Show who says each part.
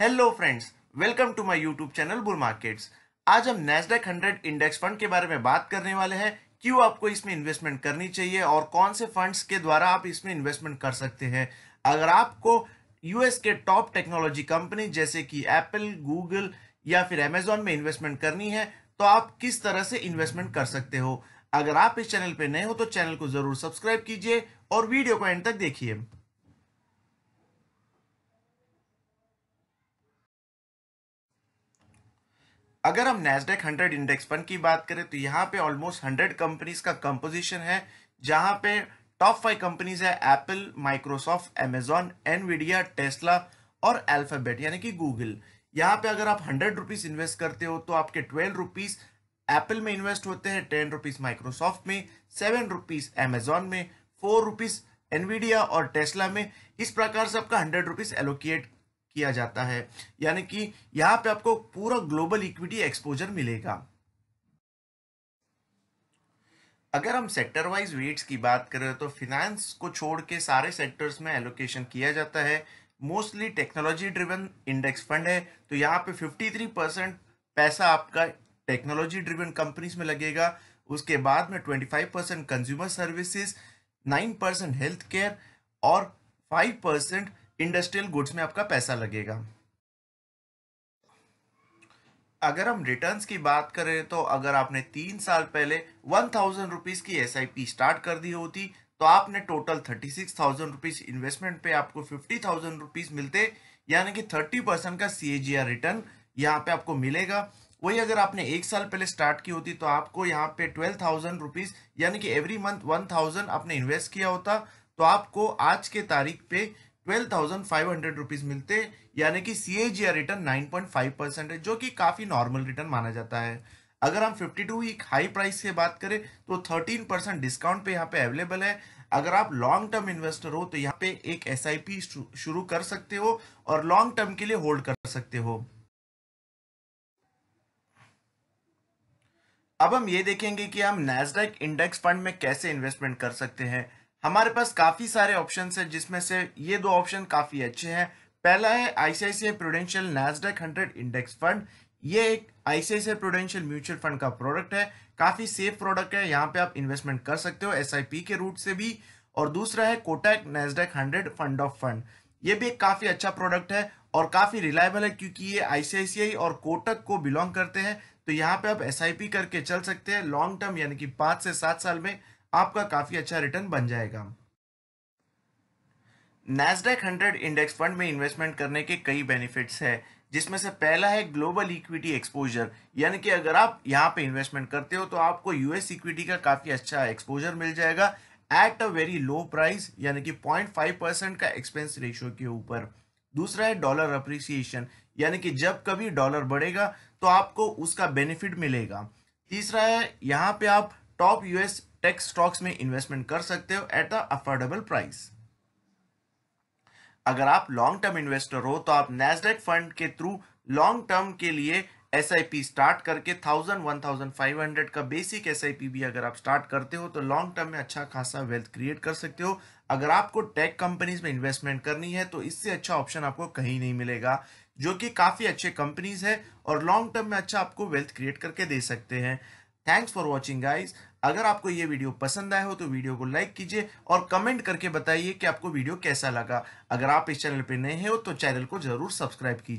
Speaker 1: hello friends welcome to my YouTube channel Bull Markets आज हम Nasdaq 100 index fund के बारे में बात करने वाले हैं क्यों आपको इसमें इन्वेस्टमेंट करनी चाहिए और कौन से फंड्स के द्वारा आप इसमें इन्वेस्टमेंट कर सकते हैं अगर आपको यूएस के टॉप टेक्नोलॉजी कंपनी जैसे कि एप्पल गूगल या फिर अमेजोन में इन्वेस्टमेंट करनी है तो आप किस तरह से इन्वेस्टमेंट कर सकते हो अगर आप इस चैनल पर नए हो तो चैनल को जरूर सब्सक्राइब कीजिए और वीडियो को एंड तक देखिए अगर हम नेस्डेक हंड्रेड इंडेक्स फंड की बात करें तो यहाँ पे ऑलमोस्ट हंड्रेड कंपनीज का कंपोजिशन है जहां पे टॉप फाइव कंपनीज है Apple Microsoft Amazon Nvidia Tesla और अल्फाबेट यानी कि गूगल यहाँ पे अगर आप हंड्रेड रुपीज इन्वेस्ट करते हो तो आपके ट्वेल्व रुपीज एप्पल में इन्वेस्ट होते हैं टेन रुपीज माइक्रोसॉफ्ट में सेवन रुपीज एमेजॉन में फोर रुपीज एनविडिया और टेस्ला में इस प्रकार से आपका हंड्रेड रुपीज एलोकेट किया जाता है यानी कि यहाँ पे आपको पूरा ग्लोबल इक्विटी एक्सपोजर मिलेगा अगर हम सेक्टर वाइज वेट्स की बात करें तो फिनेंस को छोड़ के सारे सेक्टर्स में एलोकेशन किया जाता है mostly technology driven index fund है तो यहाँ पे 53 परसेंट पैसा आपका टेक्नोलॉजी ड्रिवन कंपनीज में लगेगा उसके बाद में 25 percent consumer services 9 percent health care और 5 परसेंट इंडस्ट्रियल गुड्स में आपका पैसा लगेगा अगर हम रिटर्न्स की बात करें तो अगर आपने तीन साल पहले वन थाउजेंड रुपीज़ की एस स्टार्ट कर दी होती तो आपने total thirty six thousand rupees investment पे आपको फिफ्टी थाउजेंड रुपीज़ मिलते यानी कि थर्टी परसेंट का सी रिटर्न यहाँ पे आपको मिलेगा वही अगर आपने एक साल पहले स्टार्ट की होती तो आपको यहाँ पे ट्वेल्व थाउजेंड रुपीज़ यानी कि एवरी मंथ वन थाउजेंड आपने इन्वेस्ट किया होता तो आपको आज के तारीख पे ट्वेल्व फाइव हंड्रेड रुपीज मिलते यानी कि C H return nine percent है जो कि काफी नॉर्मल रिटर्न माना जाता है अगर हम 52 वीक हाई प्राइस से बात करें तो 13 परसेंट डिस्काउंट पे यहाँ पे अवेलेबल है अगर आप लॉन्ग टर्म इन्वेस्टर हो तो यहाँ पे एक एस शुरू कर सकते हो और लॉन्ग टर्म के लिए होल्ड कर सकते हो अब हम ये देखेंगे कि हम नेस्डेक इंडेक्स फंड में कैसे इन्वेस्टमेंट कर सकते हैं हमारे पास काफ़ी सारे ऑप्शन है जिसमें से ये दो ऑप्शन काफ़ी अच्छे हैं पहला है ICICI Prudential Nasdaq hundred index fund ये एक आईसीआईसीआई प्रोडेंशियल म्यूचुअल फंड का प्रोडक्ट है काफ़ी सेफ प्रोडक्ट है यहाँ पे आप इन्वेस्टमेंट कर सकते हो एस के रूट से भी और दूसरा है Kotak Nasdaq hundred fund of fund ये भी एक काफ़ी अच्छा प्रोडक्ट है और काफ़ी रिलायबल है क्योंकि ये आईसीआईसीआई और कोटक को बिलोंग करते हैं तो यहाँ पे आप एस करके चल सकते हैं लॉन्ग टर्म यानी कि पांच से सात साल में आपका काफ़ी अच्छा रिटर्न बन जाएगा नेस्डेक हंड्रेड इंडेक्स फंड में इन्वेस्टमेंट करने के कई बेनिफिट्स है जिसमें से पहला है ग्लोबल इक्विटी एक्सपोजर यानी कि अगर आप यहाँ पे इन्वेस्टमेंट करते हो तो आपको यूएस इक्विटी का काफ़ी अच्छा एक्सपोजर मिल जाएगा at a very low price यानी कि 0.5 परसेंट का एक्सपेंस रेशियो के ऊपर दूसरा है डॉलर अप्रिसिएशन यानी कि जब कभी डॉलर बढ़ेगा तो आपको उसका बेनिफिट मिलेगा तीसरा है यहाँ पे आप टॉप यूएस टेक स्टॉक्स में इन्वेस्टमेंट कर सकते हो एट द अफोर्डेबल प्राइस अगर आप लॉन्ग टर्म इन्वेस्टर हो तो आप नेस्डेक फंड के थ्रू लॉन्ग टर्म के लिए एस स्टार्ट करके thousand one thousand five hundred का बेसिक एस भी अगर आप स्टार्ट करते हो तो लॉन्ग टर्म में अच्छा खासा वेल्थ क्रिएट कर सकते हो अगर आपको टेक कंपनीज में इन्वेस्टमेंट करनी है तो इससे अच्छा ऑप्शन आपको कहीं नहीं मिलेगा जो कि काफ़ी अच्छे कंपनीज है और लॉन्ग टर्म में अच्छा आपको वेल्थ क्रिएट करके दे सकते हैं थैंक्स फॉर वॉचिंग गाइज अगर आपको ये वीडियो पसंद आया हो तो वीडियो को लाइक कीजिए और कमेंट करके बताइए कि आपको वीडियो कैसा लगा अगर आप इस चैनल पर नए हो तो चैनल को जरूर सब्सक्राइब कीजिए